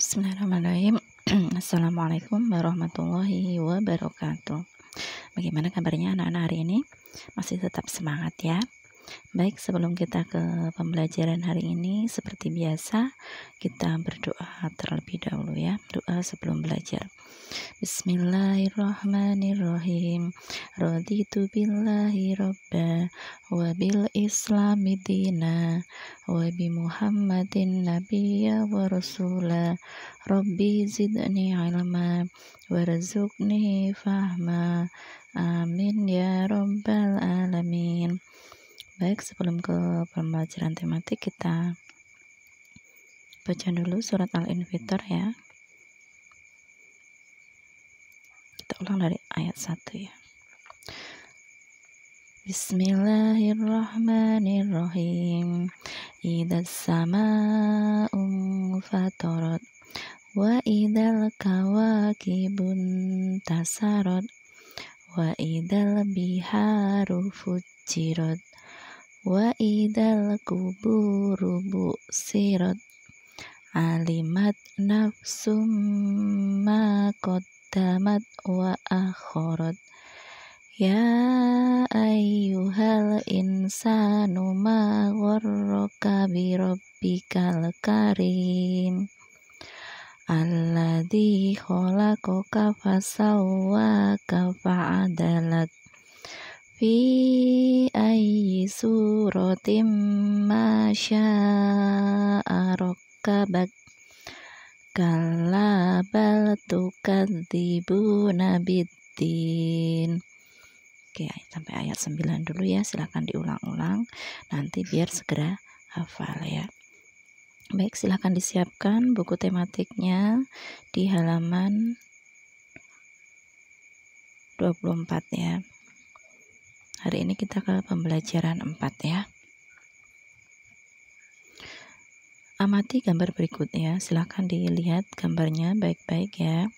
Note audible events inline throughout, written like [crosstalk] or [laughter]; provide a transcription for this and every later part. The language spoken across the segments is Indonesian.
Bismillahirrahmanirrahim. [clears throat] Assalamualaikum warahmatullahi wabarakatuh. Bagaimana kabarnya anak-anak hari ini? Masih tetap semangat ya? Baik, sebelum kita ke pembelajaran hari ini, seperti biasa, kita berdoa terlebih dahulu ya. Doa sebelum belajar. Bismillahirrahmanirrahim. Raditu billahi robba wa bil islami dina wa bi muhammadin nabiyya wa rasula. Rabbi zidni ilma warzuqni fahma. Amin ya rabbal alamin. Baik, sebelum ke pembelajaran tematik, kita baca dulu surat Al-Infitar ya. Kita ulang dari ayat 1 ya. Bismillahirrahmanirrahim. Idza samaa'u fatarat wa idzal kawakibun tasarat wa idzal biharu fujirat wa idal kuburu sirat alimat nafsum ma qaddamat wa akhirat ya ayyuhal insanu ma gharraka bi rabbikal karim alladhi khalaqaka fasawwaka fa'adalak fi ayyi suratim ma syaa rakkabak kalla bal tukadzibuna biddin Oke, sampai ayat 9 dulu ya. Silahkan diulang-ulang nanti biar segera hafal ya. Baik, silahkan disiapkan buku tematiknya di halaman 24 ya. Hari ini kita ke pembelajaran 4 ya. Amati gambar berikutnya. Silahkan dilihat gambarnya baik-baik ya.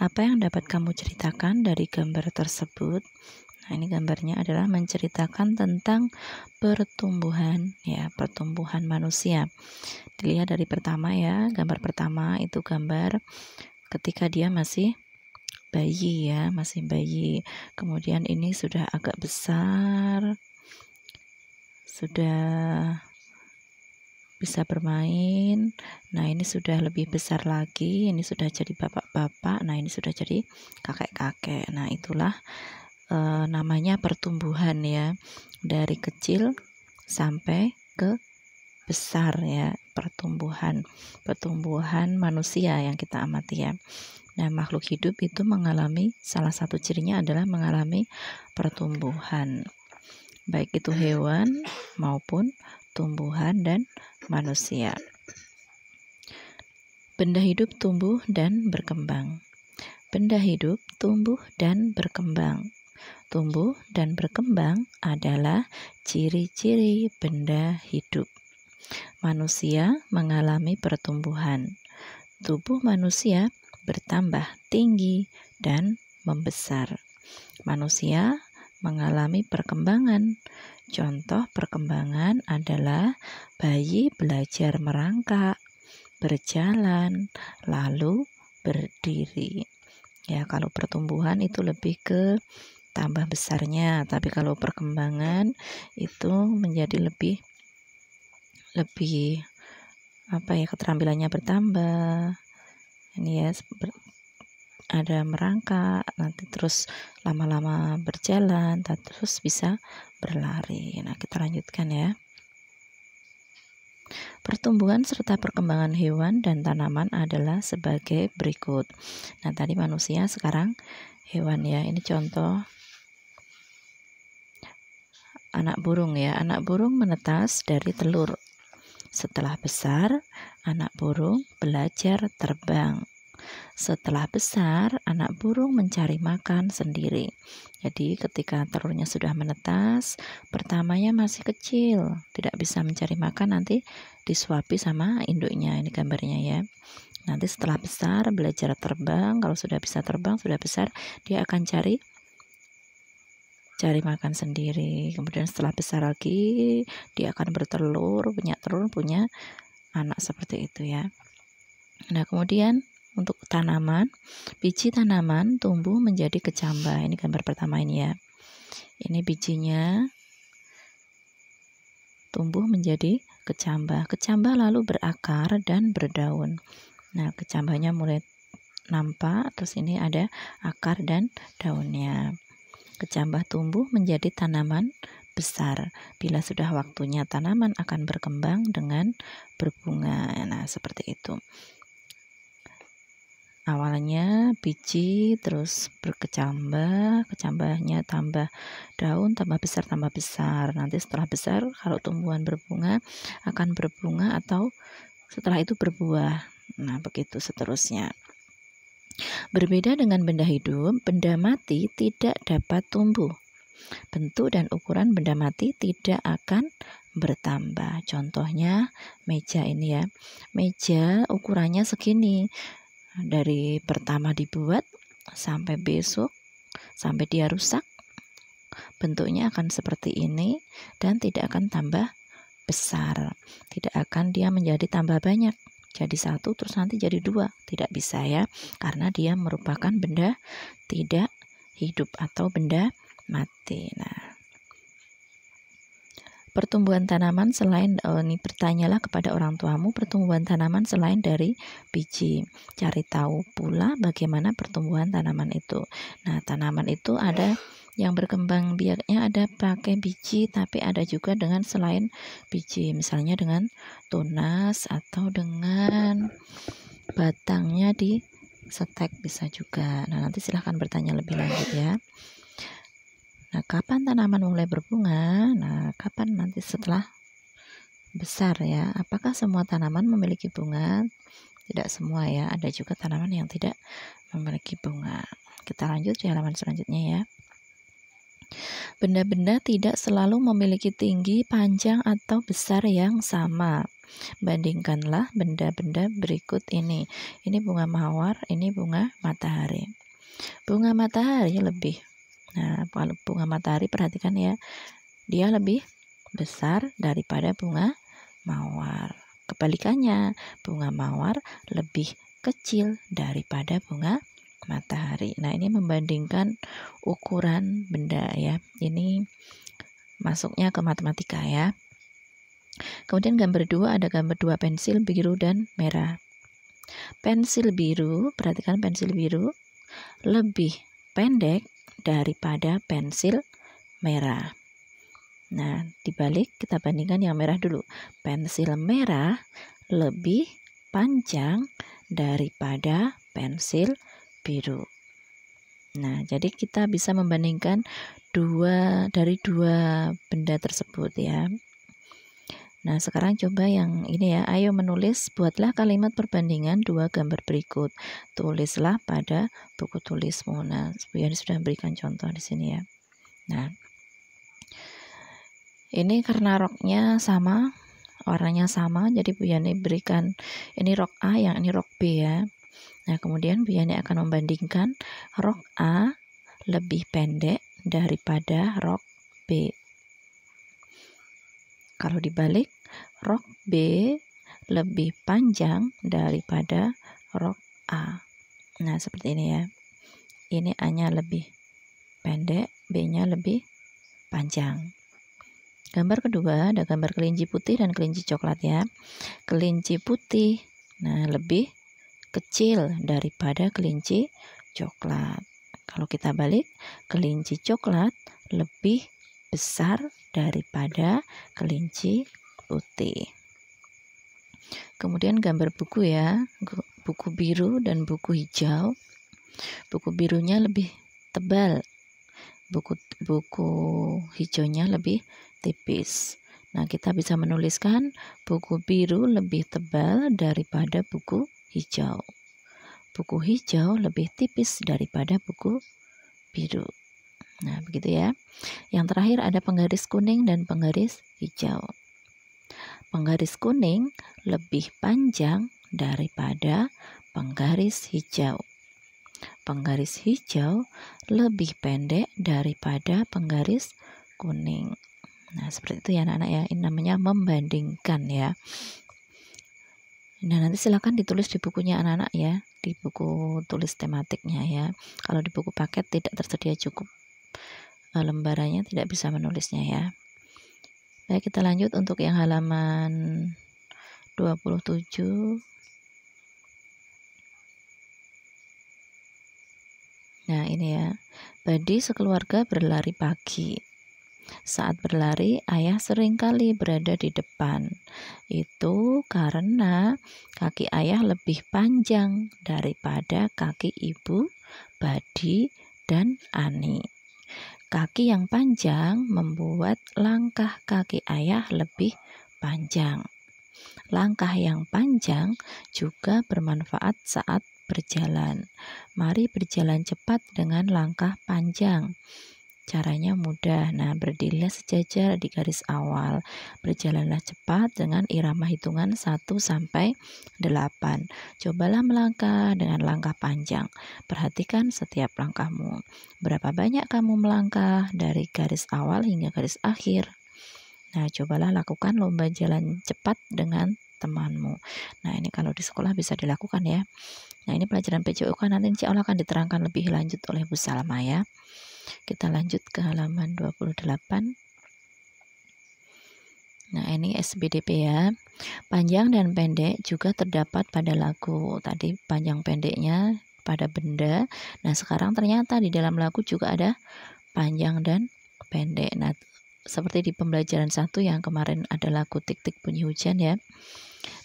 Apa yang dapat kamu ceritakan dari gambar tersebut? Nah, ini gambarnya adalah menceritakan tentang pertumbuhan ya, pertumbuhan manusia. Dilihat dari pertama ya, gambar pertama itu gambar ketika dia masih bayi ya, masih bayi. Kemudian ini sudah agak besar. Sudah bisa bermain. Nah, ini sudah lebih besar lagi. Ini sudah jadi bapak-bapak. Nah, ini sudah jadi kakek-kakek. Nah, itulah e, namanya pertumbuhan ya. Dari kecil sampai ke besar ya pertumbuhan pertumbuhan manusia yang kita amati ya Nah, makhluk hidup itu mengalami salah satu cirinya adalah mengalami pertumbuhan. Baik itu hewan maupun tumbuhan dan manusia. Benda hidup tumbuh dan berkembang. Benda hidup tumbuh dan berkembang. Tumbuh dan berkembang adalah ciri-ciri benda hidup. Manusia mengalami pertumbuhan. Tubuh manusia bertambah tinggi dan membesar. Manusia mengalami perkembangan. Contoh perkembangan adalah bayi belajar merangkak, berjalan, lalu berdiri. Ya, kalau pertumbuhan itu lebih ke tambah besarnya, tapi kalau perkembangan itu menjadi lebih lebih apa ya keterampilannya bertambah, ini ya ada merangkak nanti terus lama-lama berjalan dan terus bisa berlari nah kita lanjutkan ya Pertumbuhan serta perkembangan hewan dan tanaman adalah sebagai berikut. Nah, tadi manusia, sekarang hewan ya. Ini contoh anak burung ya. Anak burung menetas dari telur setelah besar, anak burung belajar terbang. Setelah besar, anak burung mencari makan sendiri. Jadi, ketika telurnya sudah menetas, pertamanya masih kecil, tidak bisa mencari makan. Nanti disuapi sama induknya. Ini gambarnya ya. Nanti setelah besar, belajar terbang. Kalau sudah bisa terbang, sudah besar, dia akan cari cari makan sendiri kemudian setelah besar lagi dia akan bertelur punya telur punya anak seperti itu ya nah kemudian untuk tanaman biji tanaman tumbuh menjadi kecambah ini gambar pertama ini ya ini bijinya tumbuh menjadi kecambah kecambah lalu berakar dan berdaun nah kecambahnya mulai nampak terus ini ada akar dan daunnya Kecambah tumbuh menjadi tanaman besar. Bila sudah waktunya, tanaman akan berkembang dengan berbunga. Nah, seperti itu. Awalnya biji, terus berkecambah, kecambahnya tambah daun, tambah besar, tambah besar. Nanti setelah besar, kalau tumbuhan berbunga, akan berbunga atau setelah itu berbuah. Nah, begitu seterusnya. Berbeda dengan benda hidup, benda mati tidak dapat tumbuh. Bentuk dan ukuran benda mati tidak akan bertambah. Contohnya meja ini ya. Meja ukurannya segini. Dari pertama dibuat sampai besok sampai dia rusak bentuknya akan seperti ini dan tidak akan tambah besar. Tidak akan dia menjadi tambah banyak jadi satu terus nanti jadi dua tidak bisa ya karena dia merupakan benda tidak hidup atau benda mati nah pertumbuhan tanaman selain eh, ini bertanyalah kepada orang tuamu pertumbuhan tanaman selain dari biji. Cari tahu pula bagaimana pertumbuhan tanaman itu. Nah, tanaman itu ada yang berkembang biaknya ada pakai biji tapi ada juga dengan selain biji misalnya dengan tunas atau dengan batangnya di setek bisa juga nah nanti silahkan bertanya lebih lanjut ya nah kapan tanaman mulai berbunga nah kapan nanti setelah besar ya apakah semua tanaman memiliki bunga tidak semua ya ada juga tanaman yang tidak memiliki bunga kita lanjut di halaman selanjutnya ya Benda-benda tidak selalu memiliki tinggi, panjang, atau besar yang sama. Bandingkanlah benda-benda berikut ini. Ini bunga mawar, ini bunga matahari. Bunga matahari lebih. Nah, kalau bunga matahari perhatikan ya. Dia lebih besar daripada bunga mawar. Kebalikannya, bunga mawar lebih kecil daripada bunga matahari. Nah, ini membandingkan ukuran benda ya. Ini masuknya ke matematika ya. Kemudian gambar 2 ada gambar dua pensil biru dan merah. Pensil biru, perhatikan pensil biru lebih pendek daripada pensil merah. Nah, dibalik kita bandingkan yang merah dulu. Pensil merah lebih panjang daripada pensil biru. Nah, jadi kita bisa membandingkan dua dari dua benda tersebut ya. Nah, sekarang coba yang ini ya. Ayo menulis, buatlah kalimat perbandingan dua gambar berikut. Tulislah pada buku tulismu. Nah, Bu sudah berikan contoh di sini ya. Nah, ini karena roknya sama, warnanya sama, jadi Bu Yani berikan ini rok A, yang ini rok B ya. Nah, kemudian Bu Yani akan membandingkan rok A lebih pendek daripada rok B. Kalau dibalik, rok B lebih panjang daripada rok A. Nah, seperti ini ya. Ini A-nya lebih pendek, B-nya lebih panjang. Gambar kedua ada gambar kelinci putih dan kelinci coklat ya. Kelinci putih, nah lebih kecil daripada kelinci coklat. Kalau kita balik, kelinci coklat lebih besar daripada kelinci putih. Kemudian gambar buku ya, buku biru dan buku hijau. Buku birunya lebih tebal, buku buku hijaunya lebih tipis. Nah, kita bisa menuliskan buku biru lebih tebal daripada buku hijau. Buku hijau lebih tipis daripada buku biru. Nah, begitu ya. Yang terakhir ada penggaris kuning dan penggaris hijau. Penggaris kuning lebih panjang daripada penggaris hijau. Penggaris hijau lebih pendek daripada penggaris kuning. Nah, seperti itu ya anak-anak ya. Ini namanya membandingkan ya. Nah, nanti silakan ditulis di bukunya anak-anak ya, di buku tulis tematiknya ya. Kalau di buku paket tidak tersedia cukup eh, lembarannya, tidak bisa menulisnya ya. Baik, kita lanjut untuk yang halaman 27. Nah, ini ya. Badi sekeluarga berlari pagi. Saat berlari, ayah seringkali berada di depan. Itu karena kaki ayah lebih panjang daripada kaki ibu, Badi, dan Ani. Kaki yang panjang membuat langkah kaki ayah lebih panjang. Langkah yang panjang juga bermanfaat saat berjalan. Mari berjalan cepat dengan langkah panjang. Caranya mudah. Nah, berdirilah sejajar di garis awal. Berjalanlah cepat dengan irama hitungan 1 sampai 8. Cobalah melangkah dengan langkah panjang. Perhatikan setiap langkahmu. Berapa banyak kamu melangkah dari garis awal hingga garis akhir? Nah, cobalah lakukan lomba jalan cepat dengan temanmu. Nah, ini kalau di sekolah bisa dilakukan ya. Nah, ini pelajaran PJOK nanti insya Allah akan diterangkan lebih lanjut oleh Bu Salma ya. Kita lanjut ke halaman 28. Nah, ini SBDP ya. Panjang dan pendek juga terdapat pada lagu. Tadi panjang pendeknya pada benda. Nah, sekarang ternyata di dalam lagu juga ada panjang dan pendek. Nah, seperti di pembelajaran satu yang kemarin ada lagu tik-tik bunyi hujan ya.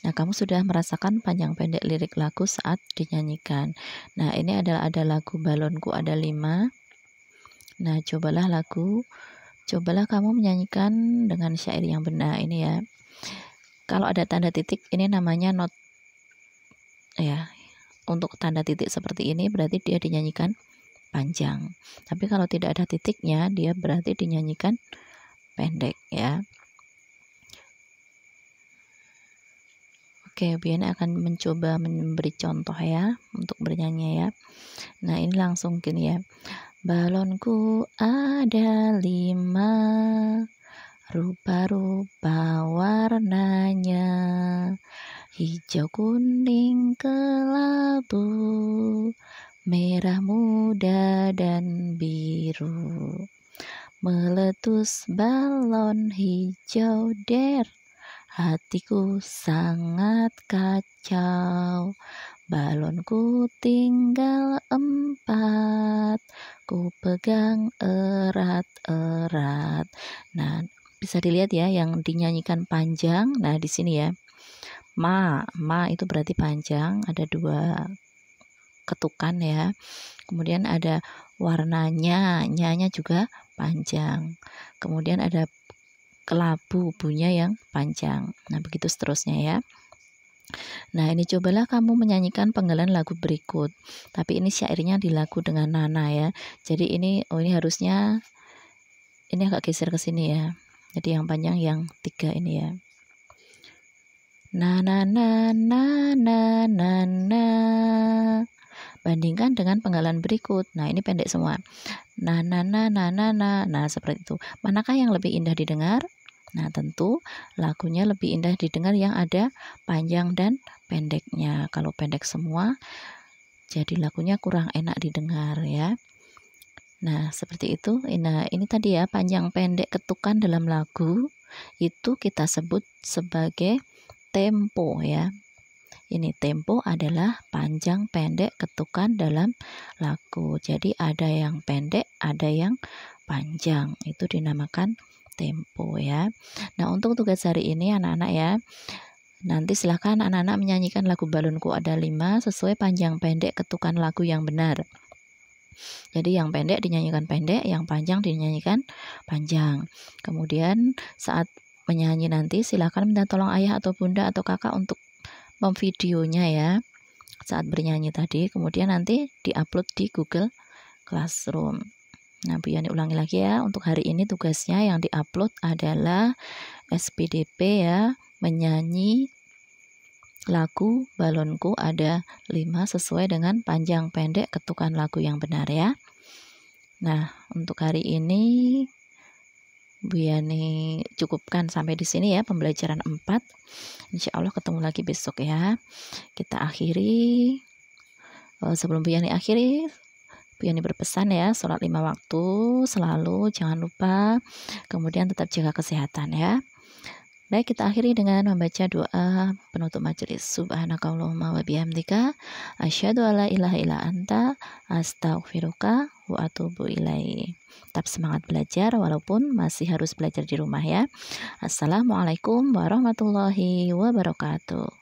Nah, kamu sudah merasakan panjang pendek lirik lagu saat dinyanyikan. Nah, ini adalah ada lagu balonku ada lima Nah, cobalah lagu, cobalah kamu menyanyikan dengan syair yang benar ini ya. Kalau ada tanda titik, ini namanya not ya. Untuk tanda titik seperti ini berarti dia dinyanyikan panjang. Tapi kalau tidak ada titiknya, dia berarti dinyanyikan pendek ya. Oke, Bian akan mencoba memberi contoh ya untuk bernyanyi ya. Nah, ini langsung gini ya. Balonku ada lima, rupa-rupa warnanya, hijau kuning kelabu, merah muda dan biru. Meletus balon hijau der hatiku sangat kacau. Balonku tinggal empat, ku pegang erat-erat. Nah, bisa dilihat ya yang dinyanyikan panjang. Nah, di sini ya. Ma, ma itu berarti panjang, ada dua ketukan ya. Kemudian ada warnanya, nyanya juga panjang. Kemudian ada kelabu punya yang panjang. Nah, begitu seterusnya ya. Nah, ini cobalah kamu menyanyikan penggalan lagu berikut. Tapi ini syairnya di dengan Nana ya. Jadi ini oh ini harusnya ini agak geser ke sini ya. Jadi yang panjang yang tiga ini ya. Na na na na na na na. Bandingkan dengan penggalan berikut. Nah, ini pendek semua. Na na na na na na. Nah, seperti itu. Manakah yang lebih indah didengar? Nah, tentu lagunya lebih indah didengar yang ada panjang dan pendeknya. Kalau pendek semua, jadi lagunya kurang enak didengar ya. Nah, seperti itu. Nah, ini tadi ya panjang pendek ketukan dalam lagu itu kita sebut sebagai tempo ya. Ini tempo adalah panjang pendek ketukan dalam lagu. Jadi ada yang pendek, ada yang panjang. Itu dinamakan tempo ya. Nah, untuk tugas hari ini anak-anak ya. Nanti silahkan anak-anak menyanyikan lagu balonku ada lima sesuai panjang pendek ketukan lagu yang benar. Jadi yang pendek dinyanyikan pendek, yang panjang dinyanyikan panjang. Kemudian saat menyanyi nanti silahkan minta tolong ayah atau bunda atau kakak untuk memvideonya ya saat bernyanyi tadi. Kemudian nanti diupload di Google Classroom. Nah, Bu Yani ulangi lagi ya. Untuk hari ini tugasnya yang diupload adalah SPDP ya, menyanyi lagu balonku ada lima sesuai dengan panjang pendek ketukan lagu yang benar ya. Nah, untuk hari ini Bu Yani cukupkan sampai di sini ya pembelajaran 4. Insya Allah ketemu lagi besok ya. Kita akhiri. Eh, sebelum Bu Yani akhiri, Bu Yani berpesan ya, sholat lima waktu selalu, jangan lupa. Kemudian tetap jaga kesehatan ya. Baik, kita akhiri dengan membaca doa penutup majelis. Subhanakallahumma wa bihamdika, asyhadu alla ilaha illa anta, astaghfiruka wa atubu Tetap semangat belajar walaupun masih harus belajar di rumah ya. Assalamualaikum warahmatullahi wabarakatuh.